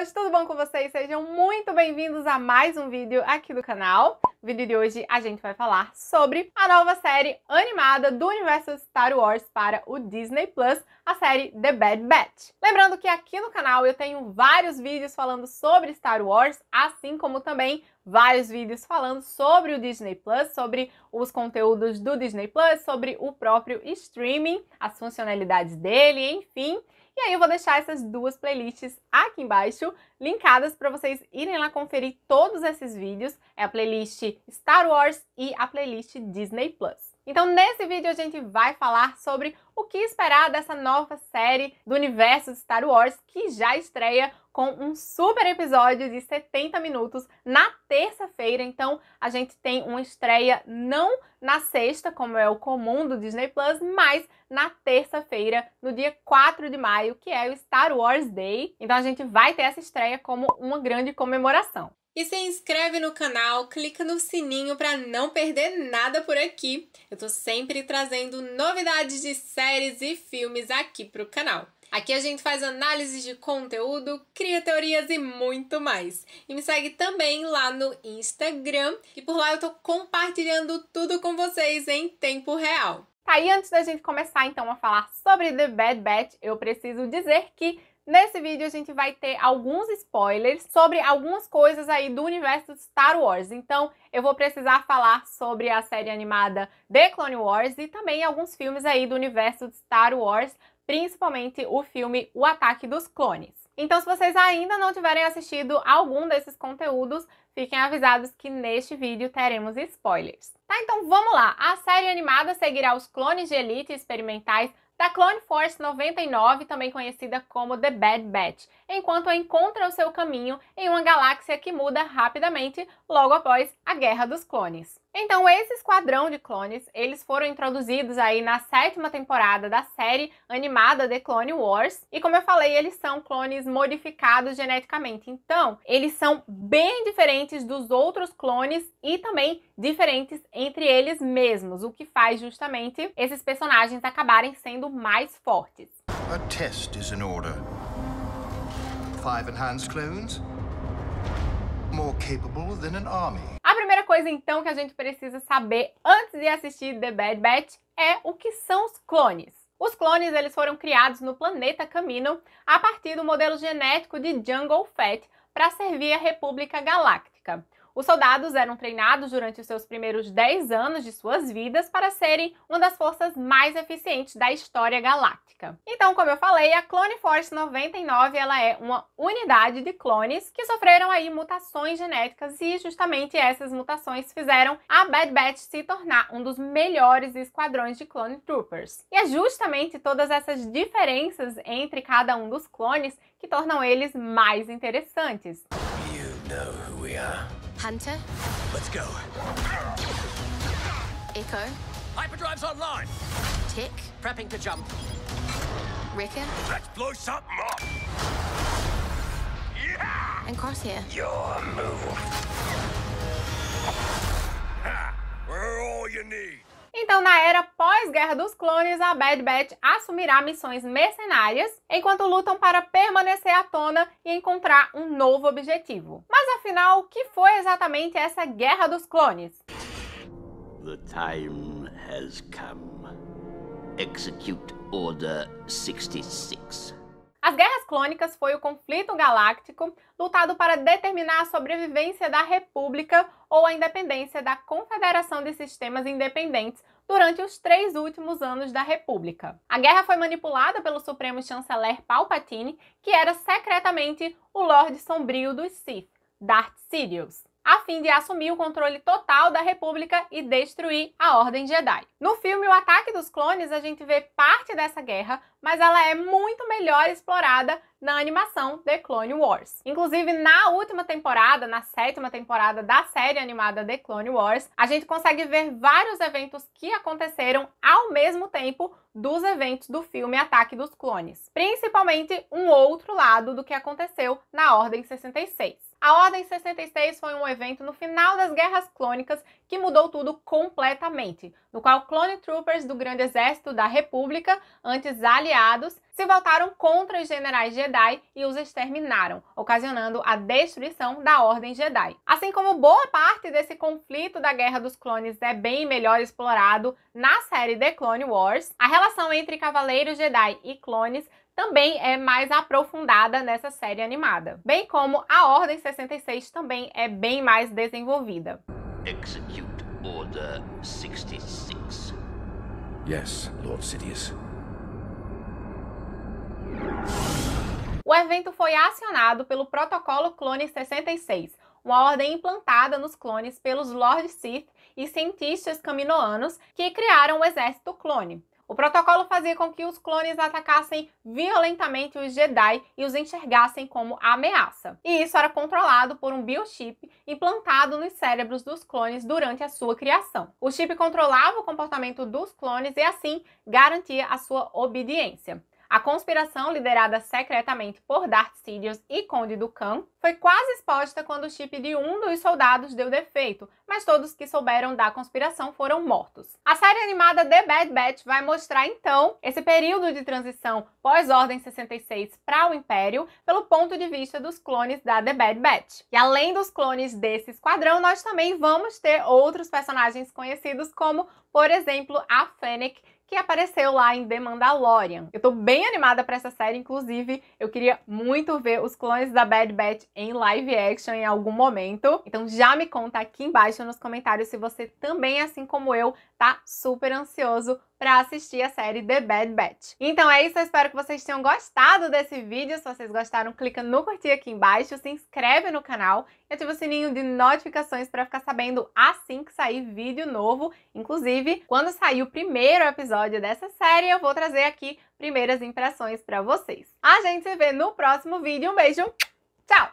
hoje, tudo bom com vocês? Sejam muito bem-vindos a mais um vídeo aqui do canal. No vídeo de hoje a gente vai falar sobre a nova série animada do universo Star Wars para o Disney Plus, a série The Bad Batch. Lembrando que aqui no canal eu tenho vários vídeos falando sobre Star Wars, assim como também vários vídeos falando sobre o Disney Plus, sobre os conteúdos do Disney Plus, sobre o próprio streaming, as funcionalidades dele, enfim. E aí eu vou deixar essas duas playlists aqui embaixo, linkadas para vocês irem lá conferir todos esses vídeos. É a playlist Star Wars e a playlist Disney Plus. Então, nesse vídeo a gente vai falar sobre o que esperar dessa nova série do universo de Star Wars que já estreia com um super episódio de 70 minutos na terça-feira. Então, a gente tem uma estreia não na sexta, como é o comum do Disney Plus, mas na terça-feira, no dia 4 de maio, que é o Star Wars Day. Então, a gente vai ter essa estreia como uma grande comemoração. E se inscreve no canal, clica no sininho para não perder nada por aqui. Eu tô sempre trazendo novidades de séries e filmes aqui pro canal. Aqui a gente faz análise de conteúdo, cria teorias e muito mais. E me segue também lá no Instagram, e por lá eu tô compartilhando tudo com vocês em tempo real. Tá aí e antes da gente começar então a falar sobre The Bad Batch, eu preciso dizer que Nesse vídeo a gente vai ter alguns spoilers sobre algumas coisas aí do universo de Star Wars. Então, eu vou precisar falar sobre a série animada The Clone Wars e também alguns filmes aí do universo de Star Wars, principalmente o filme O Ataque dos Clones. Então, se vocês ainda não tiverem assistido algum desses conteúdos, fiquem avisados que neste vídeo teremos spoilers. Tá, então vamos lá! A série animada seguirá os clones de elite experimentais da Clone Force 99, também conhecida como The Bad Batch, enquanto encontra o seu caminho em uma galáxia que muda rapidamente logo após a Guerra dos Clones. Então, esse esquadrão de clones, eles foram introduzidos aí na sétima temporada da série animada The Clone Wars, e como eu falei, eles são clones modificados geneticamente. Então, eles são bem diferentes dos outros clones e também diferentes entre eles mesmos, o que faz justamente esses personagens acabarem sendo mais fortes. A test is in order. Five enhanced clones. More capable than an army. A primeira coisa então que a gente precisa saber antes de assistir The Bad Batch é o que são os clones. Os clones eles foram criados no planeta Camino a partir do modelo genético de Jungle Fett para servir a República Galáctica. Os soldados eram treinados durante os seus primeiros 10 anos de suas vidas para serem uma das forças mais eficientes da história galáctica. Então, como eu falei, a Clone Force 99 ela é uma unidade de clones que sofreram aí mutações genéticas e justamente essas mutações fizeram a Bad Batch se tornar um dos melhores esquadrões de clone troopers. E é justamente todas essas diferenças entre cada um dos clones que tornam eles mais interessantes. You know who we are. Hunter. Let's go. Echo. Hyperdrive's online. Tick. Prepping to jump. Reckon. Let's blow something up. Yeah! And Crosshair. Your move. Ha! We're all you need. Então, na era pós-Guerra dos Clones, a Bad Batch assumirá missões mercenárias enquanto lutam para permanecer à tona e encontrar um novo objetivo. Mas afinal, o que foi exatamente essa Guerra dos Clones? The time has come. Execute Order 66. As Guerras Clônicas foi o conflito galáctico lutado para determinar a sobrevivência da República ou a independência da Confederação de Sistemas Independentes durante os três últimos anos da República. A guerra foi manipulada pelo Supremo Chanceler Palpatine, que era secretamente o Lorde Sombrio dos Sith, Darth Sidious a fim de assumir o controle total da República e destruir a Ordem Jedi. No filme O Ataque dos Clones, a gente vê parte dessa guerra, mas ela é muito melhor explorada na animação The Clone Wars. Inclusive, na última temporada, na sétima temporada da série animada The Clone Wars, a gente consegue ver vários eventos que aconteceram ao mesmo tempo dos eventos do filme Ataque dos Clones, principalmente um outro lado do que aconteceu na Ordem 66. A Ordem 66 foi um evento no final das Guerras Clônicas que mudou tudo completamente, no qual clone troopers do Grande Exército da República, antes aliados, se voltaram contra os generais Jedi e os exterminaram, ocasionando a destruição da Ordem Jedi. Assim como boa parte desse conflito da Guerra dos Clones é bem melhor explorado na série The Clone Wars, a relação entre Cavaleiros Jedi e clones também é mais aprofundada nessa série animada, bem como a Ordem 66 também é bem mais desenvolvida. Execute Order 66. Yes, Lord Sidious. O evento foi acionado pelo Protocolo Clone 66, uma ordem implantada nos clones pelos Lord Sith e cientistas caminoanos que criaram o Exército Clone. O protocolo fazia com que os clones atacassem violentamente os Jedi e os enxergassem como ameaça. E isso era controlado por um biochip implantado nos cérebros dos clones durante a sua criação. O chip controlava o comportamento dos clones e assim garantia a sua obediência. A conspiração liderada secretamente por Darth Sidious e Conde Ducan foi quase exposta quando o chip de um dos soldados deu defeito, mas todos que souberam da conspiração foram mortos. A série animada The Bad Batch vai mostrar então esse período de transição pós-Ordem 66 para o Império pelo ponto de vista dos clones da The Bad Batch. E além dos clones desse esquadrão, nós também vamos ter outros personagens conhecidos como, por exemplo, a Fennec, que apareceu lá em The Mandalorian. Eu tô bem animada para essa série, inclusive, eu queria muito ver os clones da Bad Batch em live action em algum momento. Então já me conta aqui embaixo nos comentários se você também, assim como eu, tá super ansioso para assistir a série The Bad Batch. Então é isso, eu espero que vocês tenham gostado desse vídeo. Se vocês gostaram, clica no curtir aqui embaixo, se inscreve no canal e ativa o sininho de notificações para ficar sabendo assim que sair vídeo novo. Inclusive, quando sair o primeiro episódio dessa série, eu vou trazer aqui primeiras impressões para vocês. A gente se vê no próximo vídeo. Um beijo, tchau!